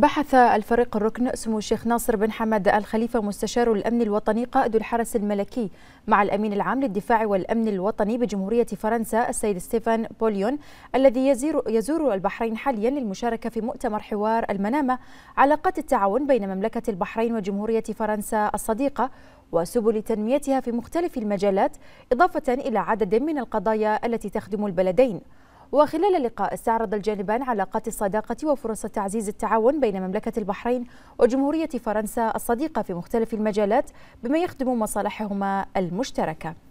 بحث الفريق الركن سمو الشيخ ناصر بن حمد الخليفة مستشار الأمن الوطني قائد الحرس الملكي مع الأمين العام للدفاع والأمن الوطني بجمهورية فرنسا السيد ستيفان بوليون الذي يزير, يزور البحرين حاليا للمشاركة في مؤتمر حوار المنامة علاقات التعاون بين مملكة البحرين وجمهورية فرنسا الصديقة وسبل تنميتها في مختلف المجالات إضافة إلى عدد من القضايا التي تخدم البلدين وخلال اللقاء استعرض الجانبان علاقات الصداقة وفرص تعزيز التعاون بين مملكة البحرين وجمهورية فرنسا الصديقة في مختلف المجالات بما يخدم مصالحهما المشتركة